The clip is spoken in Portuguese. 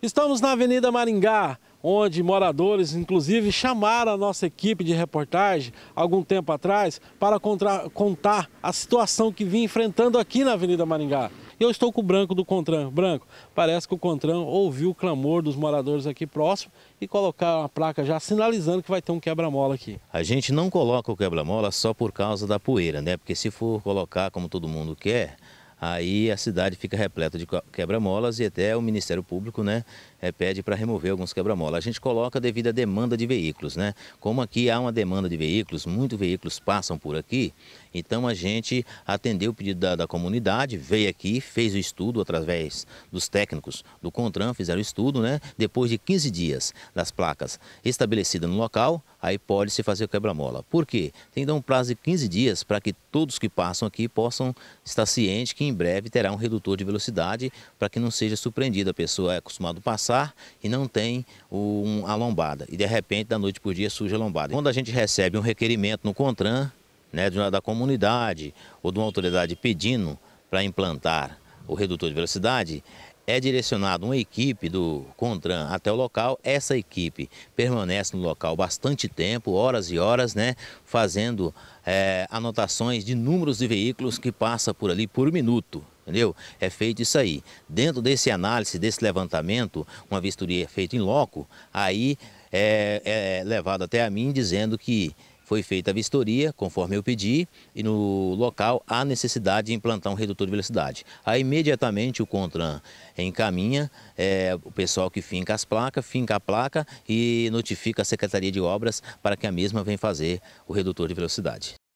Estamos na Avenida Maringá, onde moradores, inclusive, chamaram a nossa equipe de reportagem algum tempo atrás para contar a situação que vinha enfrentando aqui na Avenida Maringá. Eu estou com o Branco do Contran. Branco, parece que o Contran ouviu o clamor dos moradores aqui próximo e colocaram uma placa já sinalizando que vai ter um quebra-mola aqui. A gente não coloca o quebra-mola só por causa da poeira, né? Porque se for colocar como todo mundo quer, aí a cidade fica repleta de quebra-molas e até o Ministério Público né, é, pede para remover alguns quebra-molas. A gente coloca devido à demanda de veículos, né? Como aqui há uma demanda de veículos, muitos veículos passam por aqui, então a gente atendeu o pedido da, da comunidade, veio aqui, fez o estudo através dos técnicos do CONTRAN, fizeram o estudo, né? Depois de 15 dias das placas estabelecidas no local, aí pode-se fazer o quebra-mola. Por quê? Tem que dar um prazo de 15 dias para que todos que passam aqui possam estar cientes que em breve terá um redutor de velocidade para que não seja surpreendida. A pessoa é acostumada a passar e não tem um, a lombada. E de repente, da noite por dia, surge a lombada. Quando a gente recebe um requerimento no CONTRAN, né, da comunidade ou de uma autoridade pedindo para implantar o redutor de velocidade, é direcionada uma equipe do CONTRAN até o local. Essa equipe permanece no local bastante tempo, horas e horas, né, fazendo é, anotações de números de veículos que passa por ali por minuto entendeu? É feito isso aí. Dentro desse análise, desse levantamento, uma vistoria feita em loco, aí é, é levado até a mim dizendo que foi feita a vistoria, conforme eu pedi, e no local há necessidade de implantar um redutor de velocidade. Aí, imediatamente, o CONTRAN encaminha é, o pessoal que finca as placas, finca a placa e notifica a Secretaria de Obras para que a mesma venha fazer o redutor de velocidade.